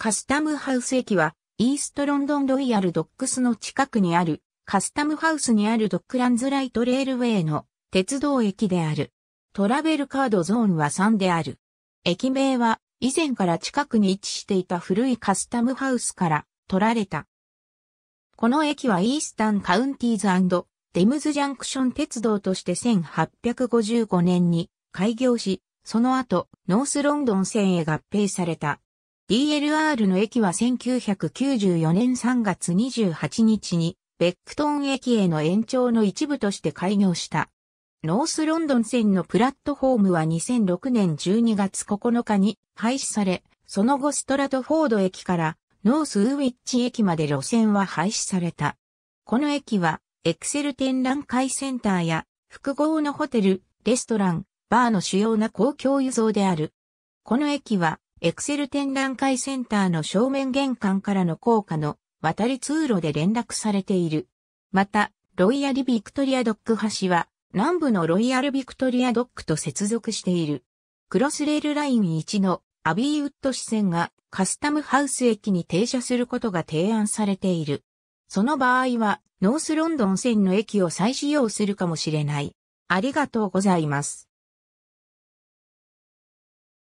カスタムハウス駅は、イーストロンドンロイヤルドックスの近くにある、カスタムハウスにあるドックランズライトレールウェイの鉄道駅である。トラベルカードゾーンは3である。駅名は、以前から近くに位置していた古いカスタムハウスから取られた。この駅はイースタンカウンティーズデムズジャンクション鉄道として1855年に開業し、その後、ノースロンドン線へ合併された。DLR の駅は1994年3月28日に、ベックトン駅への延長の一部として開業した。ノースロンドン線のプラットフォームは2006年12月9日に廃止され、その後ストラトフォード駅からノースウィッチ駅まで路線は廃止された。この駅は、エクセル展覧会センターや複合のホテル、レストラン、バーの主要な公共輸送である。この駅は、エクセル展覧会センターの正面玄関からの高架の渡り通路で連絡されている。また、ロイヤルビクトリアドック橋は南部のロイヤルビクトリアドックと接続している。クロスレールライン1のアビーウッド支線がカスタムハウス駅に停車することが提案されている。その場合はノースロンドン線の駅を再使用するかもしれない。ありがとうございます。